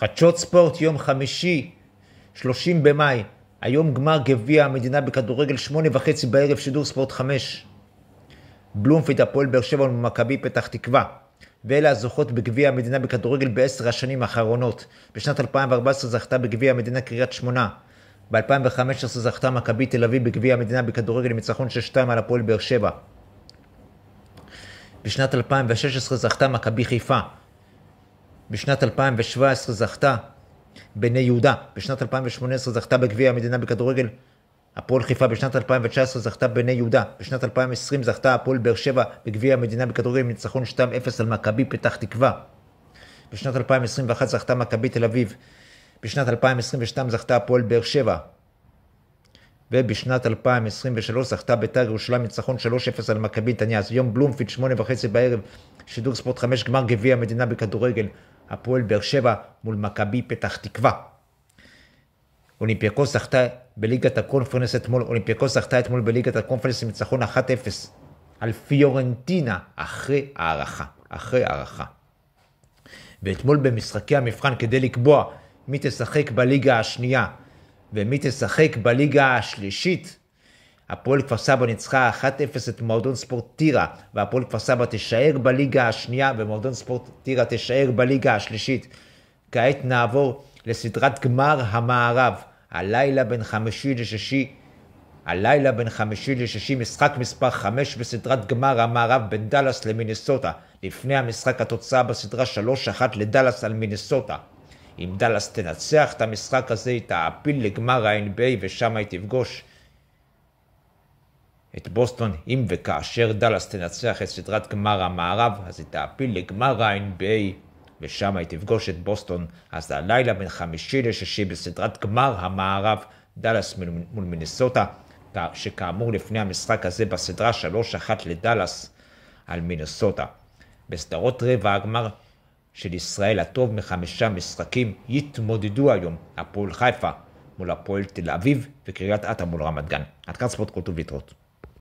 חדשות ספורט יום חמישי, 30 במאי, היום גמר גביע המדינה בכדורגל, שמונה וחצי בערב, שידור ספורט חמש. בלומפיד, הפועל באר שבע ומכבי פתח תקווה. ואלה הזוכות בגביע המדינה בכדורגל בעשר השנים האחרונות. בשנת 2014 זכתה בגביע המדינה קריית שמונה. ב-2015 זכתה מכבי תל אביב בגביע המדינה בכדורגל עם ניצחון 6-2 על הפועל באר שבע. בשנת 2016 זכתה מכבי חיפה. בשנת 2017 זכתה בני יהודה, בשנת 2018 זכתה בגביע המדינה בכדורגל הפועל חיפה בשנת 2019 זכתה בני יהודה, בשנת 2020 זכתה הפועל באר שבע בגביע המדינה בכדורגל עם ניצחון 2-0 על מכבי פתח תקווה. בשנת 2021 זכתה מכבי תל אביב, בשנת 2022 זכתה הפועל באר שבע, ובשנת 2023 זכתה בית"ר ירושלים ניצחון 3-0 על מכבי נתניה. אז יום בלומפילד, שמונה וחצי בערב, שידור ספורט 5, גמר גביע המדינה בכדורגל. הפועל באר שבע מול מכבי פתח תקווה. אולימפיאקוס זכתה בליגת הקונפרנס אתמול, אולימפיאקוס זכתה אתמול בליגת הקונפרנס עם ניצחון 1-0 על פיורנטינה אחרי הערכה, אחרי הערכה. ואתמול במשחקי המבחן כדי לקבוע מי תשחק בליגה השנייה ומי תשחק בליגה השלישית, הפועל כפר סבא ניצחה 1-0 את מועדון ספורט טירה, והפועל כפר סבא תישאר בליגה השנייה, ומועדון ספורט טירה תישאר בליגה השלישית. כעת נעבור לסדרת גמר המערב, הלילה בין חמישי לשישי. הלילה בין חמישי לשישי משחק מספר 5 בסדרת גמר המערב בין דאלאס למינסוטה. לפני המשחק התוצאה בסדרה 3-1 לדאלאס על מינסוטה. אם דאלאס תנצח את המשחק הזה היא תעפיל לגמר ה-NBA ושם היא תפגוש את בוסטון אם וכאשר דאלאס תנצח את סדרת גמר המערב, אז היא תעפיל לגמר ה-NBA, ושם היא תפגוש את בוסטון, אז הלילה בין חמישי לשישי בסדרת גמר המערב, דאלאס מול מול מינסוטה, שכאמור לפני המשחק הזה בסדרה 3-1 לדאלאס על מינסוטה. בסדרות רבע הגמר של ישראל הטוב מחמישה משחקים יתמודדו היום הפועל חיפה מול הפועל תל אביב וקריית אתא מול רמת גן. עד כאן ספורט כותוב להתראות.